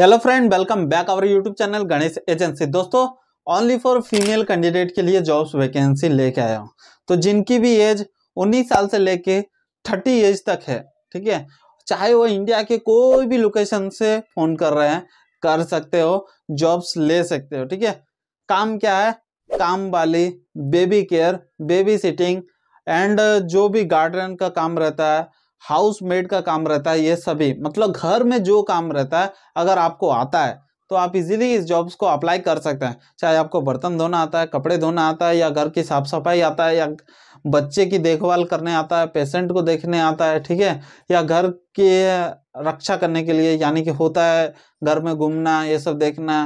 hello friend welcome back our YouTube channel Ganesh agency दोस्तों only for female candidate के लिए jobs vacancy लेके आया हूँ तो जिनकी भी एज 19 साल से लेके 30 एज तक है ठीक है चाहे वो इंडिया के कोई भी लोकेशन से फोन कर रहे हैं कर सकते हो जॉब्स ले सकते हो ठीक है काम क्या है काम वाली baby care baby sitting and जो भी गार्डन का काम रहता है हाउस मेड का काम रहता है ये सभी मतलब घर में जो काम रहता है अगर आपको आता है तो आप इजीली इस जॉब्स को अप्लाई कर सकते हैं चाहे आपको बर्तन धोना आता है कपड़े धोना आता है या घर की साफ सफाई आता है या बच्चे की देखभाल करने आता है पेशेंट को देखने आता है ठीक है या घर की रक्षा करने के लिए यानी कि होता है घर में घूमना ये सब देखना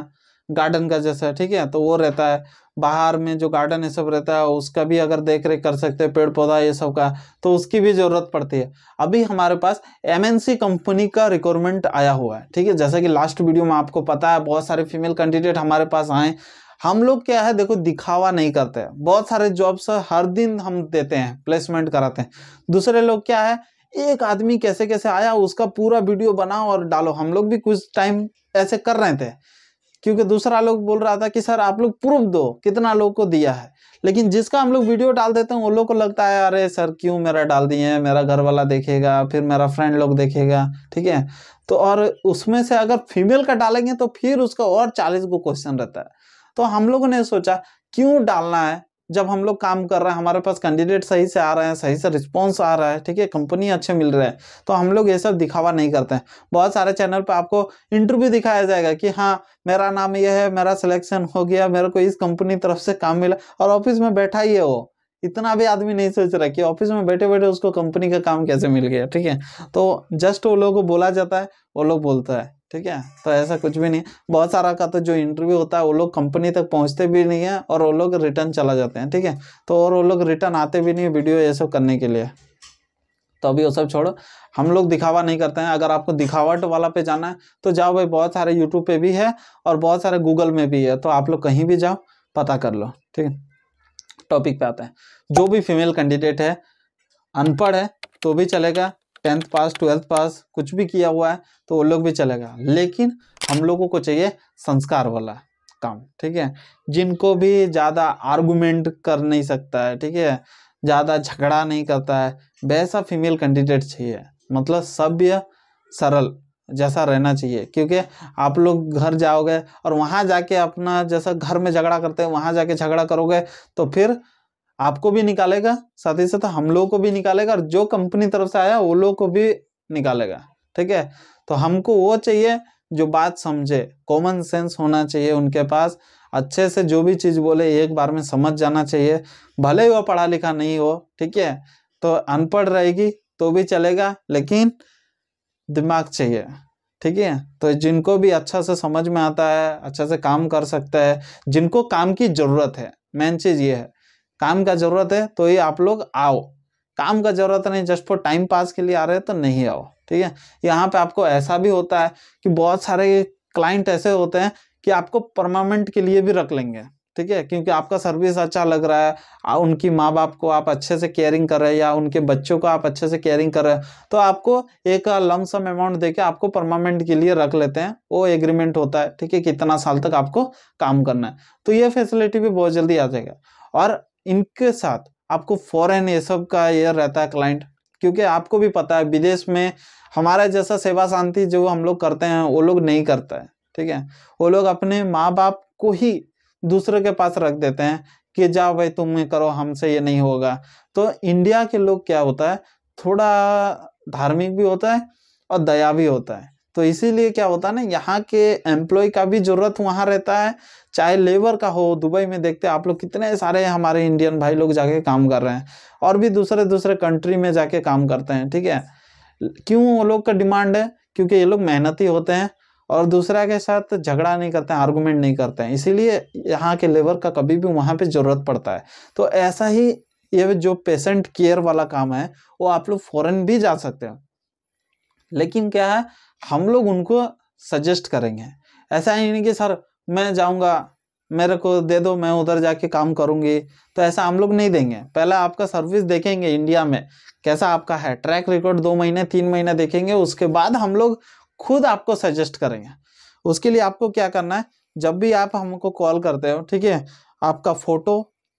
गार्डन का जैसा ठीक है तो वो रहता है बाहर में जो गार्डन ये सब रहता है उसका भी अगर देख रेख कर सकते हैं पेड़ पौधा ये सब का तो उसकी भी ज़रूरत पड़ती है अभी हमारे पास एमएनसी कंपनी का रिक्वायरमेंट आया हुआ है ठीक है जैसा कि लास्ट वीडियो में आपको पता है बहुत सारे फीमेल कैंडिडेट हमारे पास आए हम लोग क्या है देखो दिखावा नहीं करते हैं बहुत सारे जॉब्स हर दिन हम देते हैं प्लेसमेंट कराते हैं दूसरे लोग क्या है एक आदमी कैसे कैसे आया उसका पूरा वीडियो बनाओ और डालो हम लोग भी कुछ टाइम ऐसे कर रहे थे क्योंकि दूसरा लोग बोल रहा था कि सर आप लोग प्रूफ दो कितना लोग को दिया है लेकिन जिसका हम लोग वीडियो डाल देते हैं वो लोग को लगता है अरे सर क्यों मेरा डाल दिए हैं मेरा घर वाला देखेगा फिर मेरा फ्रेंड लोग देखेगा ठीक है तो और उसमें से अगर फीमेल का डालेंगे तो फिर उसका और चालीस को क्वेश्चन रहता है तो हम लोगों ने सोचा क्यों डालना है जब हम लोग काम कर रहे हैं हमारे पास कैंडिडेट सही से आ रहे हैं सही से रिस्पॉन्स आ रहा है ठीक है कंपनी अच्छे मिल रहे हैं तो हम लोग ये सब दिखावा नहीं करते हैं बहुत सारे चैनल पर आपको इंटरव्यू दिखाया जाएगा कि हाँ मेरा नाम ये है मेरा सिलेक्शन हो गया मेरे को इस कंपनी तरफ से काम मिला और ऑफिस में बैठा ही है वो इतना भी आदमी नहीं सोच रहा कि ऑफिस में बैठे बैठे उसको कंपनी का काम कैसे मिल गया ठीक है तो जस्ट वो लोगों को बोला जाता है वो लोग बोलता है ठीक है तो ऐसा कुछ भी नहीं बहुत सारा का तो जो इंटरव्यू होता है वो लोग कंपनी तक पहुंचते भी नहीं है और वो लोग रिटर्न चला जाते हैं ठीक है तो और वो लोग रिटर्न आते भी नहीं वीडियो ये सब करने के लिए तो अभी वो सब छोड़ो हम लोग दिखावा नहीं करते हैं अगर आपको दिखावट वाला पे जाना है तो जाओ भाई बहुत सारे यूट्यूब पे भी है और बहुत सारे गूगल में भी है तो आप लोग कहीं भी जाओ पता कर लो ठीक है टॉपिक पे आता है जो भी फीमेल कैंडिडेट है अनपढ़ है तो भी चलेगा टेंथ पास ट्वेल्थ पास कुछ भी किया हुआ है तो वो लोग भी चलेगा लेकिन हम लोगों को चाहिए संस्कार वाला काम ठीक है जिनको भी ज़्यादा आर्गूमेंट कर नहीं सकता है ठीक है ज़्यादा झगड़ा नहीं करता है वैसा फीमेल कैंडिडेट चाहिए मतलब सभ्य सरल जैसा रहना चाहिए क्योंकि आप लोग घर जाओगे और वहाँ जाके अपना जैसा घर में झगड़ा करते हैं वहाँ जाके झगड़ा करोगे तो फिर आपको भी निकालेगा साथ ही साथ हम लोगों को भी निकालेगा और जो कंपनी तरफ से आया वो लोग को भी निकालेगा ठीक है तो हमको वो चाहिए जो बात समझे कॉमन सेंस होना चाहिए उनके पास अच्छे से जो भी चीज़ बोले एक बार में समझ जाना चाहिए भले ही वो पढ़ा लिखा नहीं हो ठीक है तो अनपढ़ रहेगी तो भी चलेगा लेकिन दिमाग चाहिए ठीक है तो जिनको भी अच्छा से समझ में आता है अच्छा से काम कर सकता है जिनको काम की ज़रूरत है मेन चीज़ ये है काम का ज़रूरत है तो ये आप लोग आओ काम का ज़रूरत नहीं जस्ट फॉर टाइम पास के लिए आ रहे हैं तो नहीं आओ ठीक है यहाँ पे आपको ऐसा भी होता है कि बहुत सारे क्लाइंट ऐसे होते हैं कि आपको परमानेंट के लिए भी रख लेंगे ठीक है क्योंकि आपका सर्विस अच्छा लग रहा है उनकी माँ बाप को आप अच्छे से केयरिंग कर रहे हैं या उनके बच्चों को आप अच्छे से केयरिंग कर रहे हैं तो आपको एक लमसम अमाउंट देके आपको परमानेंट के लिए रख लेते हैं वो एग्रीमेंट होता है ठीक है कितना साल तक आपको काम करना है तो ये फैसिलिटी भी बहुत जल्दी आ जाएगा और इनके साथ आपको फॉरेन ये सब का ये रहता है क्लाइंट क्योंकि आपको भी पता है विदेश में हमारा जैसा सेवा शांति जो हम लोग करते हैं वो लोग नहीं करता है ठीक है वो लोग अपने माँ बाप को ही दूसरे के पास रख देते हैं कि जाओ भाई तुम ये करो हमसे ये नहीं होगा तो इंडिया के लोग क्या होता है थोड़ा धार्मिक भी होता है और दया भी होता है तो इसीलिए क्या होता है ना यहाँ के एम्प्लॉय का भी जरूरत वहाँ रहता है चाहे लेबर का हो दुबई में देखते आप लोग कितने सारे हमारे इंडियन भाई लोग जाके काम कर रहे हैं और भी दूसरे दूसरे कंट्री में जाके काम करते हैं ठीक है क्यों वो लोग का डिमांड है क्योंकि ये लोग मेहनती होते हैं और दूसरा के साथ झगड़ा नहीं करते हैं आर्गूमेंट नहीं करते हैं इसीलिए यहाँ के लेबर का कभी भी वहाँ पे ज़रूरत पड़ता है तो ऐसा ही ये जो पेशेंट केयर वाला काम है वो आप लोग फॉरन भी जा सकते हैं लेकिन क्या है हम लोग उनको सजेस्ट करेंगे ऐसा ही नहीं कि सर मैं जाऊँगा मेरे को दे दो मैं उधर जाके काम करूँगी तो ऐसा हम लोग नहीं देंगे पहले आपका सर्विस देखेंगे इंडिया में कैसा आपका है ट्रैक रिकॉर्ड दो महीने तीन महीने देखेंगे उसके बाद हम लोग खुद आपको सजेस्ट करेंगे उसके लिए आपको क्या करना है जब भी आप हमको कॉल करते हो ठीक है आपका फोटो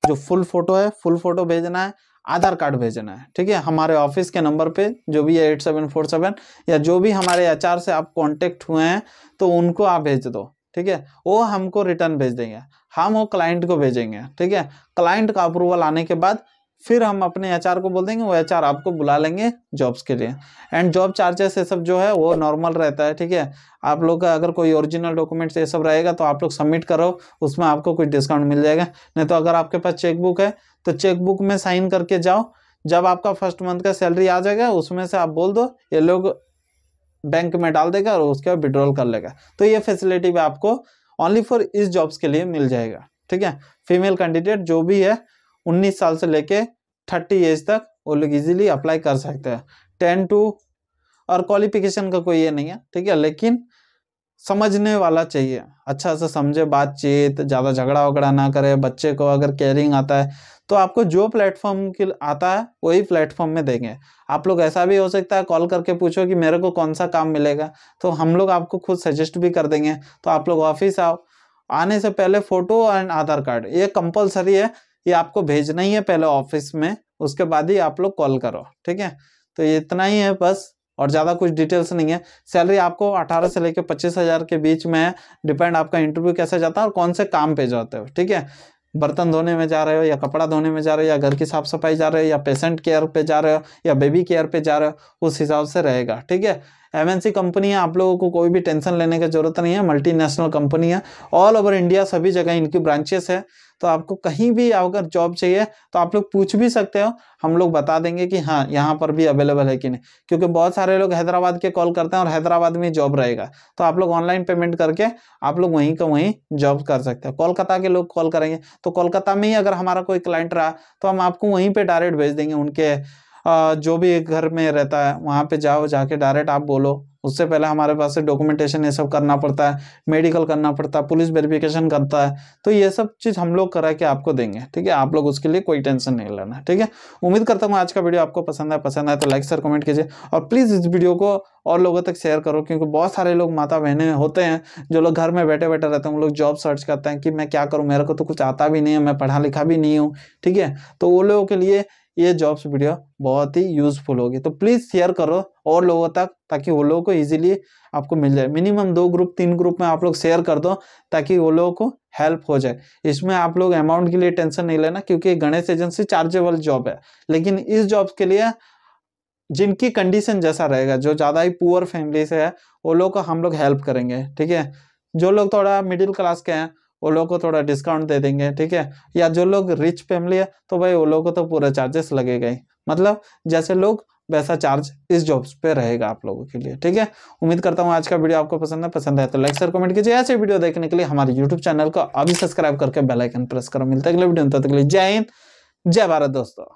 जो फुल फोटो है फुल फोटो भेजना है आधार कार्ड भेजना है ठीक है हमारे ऑफिस के नंबर पे जो भी है एट सेवन फोर सेवन या जो भी हमारे एचआर से आप कांटेक्ट हुए हैं तो उनको आप भेज दो ठीक है वो हमको रिटर्न भेज देंगे हम वो क्लाइंट को भेजेंगे ठीक है क्लाइंट का अप्रूवल आने के बाद फिर हम अपने एच को बोल देंगे वो एच आपको बुला लेंगे जॉब्स के लिए एंड जॉब चार्जेस ये सब जो है वो नॉर्मल रहता है ठीक है आप लोग का अगर कोई ओरिजिनल डॉक्यूमेंट्स ये सब रहेगा तो आप लोग सबमिट करो उसमें आपको कुछ डिस्काउंट मिल जाएगा नहीं तो अगर आपके पास चेकबुक है तो चेकबुक में साइन करके जाओ जब आपका फर्स्ट मंथ का सैलरी आ जाएगा उसमें से आप बोल दो ये लोग बैंक में डाल देगा और उसके बाद विड्रॉल कर लेगा तो ये फैसिलिटी भी आपको ओनली फॉर इस जॉब्स के लिए मिल जाएगा ठीक है फीमेल कैंडिडेट जो भी है 19 साल से लेके 30 एज तक वो लोग इजीली अप्लाई कर सकते हैं टेन टू और क्वालिफिकेशन का कोई ये नहीं है ठीक है लेकिन समझने वाला चाहिए अच्छा से समझे बातचीत ज़्यादा झगड़ा वगड़ा ना करे बच्चे को अगर केयरिंग आता है तो आपको जो प्लेटफॉर्म के आता है वही प्लेटफॉर्म में देंगे आप लोग ऐसा भी हो सकता है कॉल करके पूछो कि मेरे को कौन सा काम मिलेगा तो हम लोग आपको खुद सजेस्ट भी कर देंगे तो आप लोग ऑफिस आओ आने से पहले फ़ोटो एंड आधार कार्ड ये कंपलसरी है ये आपको भेजना ही है पहले ऑफिस में उसके बाद ही आप लोग कॉल करो ठीक है तो ये इतना ही है बस और ज़्यादा कुछ डिटेल्स नहीं है सैलरी आपको 18 से लेकर पच्चीस हज़ार के बीच में डिपेंड आपका इंटरव्यू कैसे जाता है और कौन से काम पे जाते हो ठीक है बर्तन धोने में जा रहे हो या कपड़ा धोने में जा रहे हो या घर की साफ सफाई जा रहे हो या पेशेंट केयर पे जा रहे हो या बेबी केयर पे जा रहे हो उस हिसाब से रहेगा ठीक है एमएनसी कंपनी है आप लोगों को कोई भी टेंशन लेने की जरूरत नहीं है मल्टीनेशनल कंपनी है ऑल ओवर इंडिया सभी जगह इनकी ब्रांचेस है तो आपको कहीं भी अगर जॉब चाहिए तो आप लोग पूछ भी सकते हो हम लोग बता देंगे कि हाँ यहाँ पर भी अवेलेबल है कि नहीं क्योंकि बहुत सारे लोग हैदराबाद के कॉल करते हैं और हैदराबाद में जॉब रहेगा तो आप लोग ऑनलाइन पेमेंट करके आप लोग वहीं का वहीं जॉब कर सकते हैं कोलकाता के लोग कॉल करेंगे तो कोलकाता में ही अगर हमारा कोई क्लाइंट रहा तो हम आपको वहीं पर डायरेक्ट भेज देंगे उनके जो भी एक घर में रहता है वहाँ पे जाओ जाके डायरेक्ट आप बोलो उससे पहले हमारे पास से डॉक्यूमेंटेशन ये सब करना पड़ता है मेडिकल करना पड़ता है पुलिस वेरिफिकेशन करता है तो ये सब चीज़ हम लोग करा के आपको देंगे ठीक है आप लोग उसके लिए कोई टेंशन नहीं लेना ठीक है उम्मीद करता हूँ आज का वीडियो आपको पसंद है पसंद आए तो लाइक सर कमेंट कीजिए और प्लीज़ इस वीडियो को और लोगों तक शेयर करो क्योंकि बहुत सारे लोग माता बहनें होते हैं जो लोग घर में बैठे बैठे रहते हैं उन लोग जॉब सर्च करते हैं कि मैं क्या करूँ मेरे को तो कुछ आता भी नहीं है मैं पढ़ा लिखा भी नहीं हूँ ठीक है तो वो लोगों के लिए ये जॉब्स वीडियो बहुत ही यूजफुल होगी तो प्लीज़ शेयर करो और लोगों तक ताकि वो लोगों को इजीली आपको मिल जाए मिनिमम दो ग्रुप तीन ग्रुप में आप लोग शेयर कर दो ताकि वो लोगों को हेल्प हो जाए इसमें आप लोग अमाउंट के लिए टेंशन नहीं लेना क्योंकि गणेश एजेंसी चार्जेबल जॉब है लेकिन इस जॉब के लिए जिनकी कंडीशन जैसा रहेगा जो ज़्यादा ही पुअर फैमिली से है वो लोग को हम लोग हेल्प करेंगे ठीक है जो लोग थोड़ा मिडिल क्लास के हैं वो लोग को थोड़ा डिस्काउंट दे देंगे ठीक है या जो लोग रिच फैमिली है तो भाई वो लोग को तो पूरा चार्जेस लगेगा ही मतलब जैसे लोग वैसा चार्ज इस जॉब्स पे रहेगा आप लोगों के लिए ठीक है उम्मीद करता हूँ आज का वीडियो आपको पसंद है पसंद है तो लाइक शेयर कमेंट कीजिए ऐसे वीडियो देखने के लिए हमारे यूट्यूब चैनल को अभी सब्सक्राइब करके बेल आइकन प्रेस करो मिलते अगले वीडियो तक के लिए जय हिंद जय भारत दोस्तों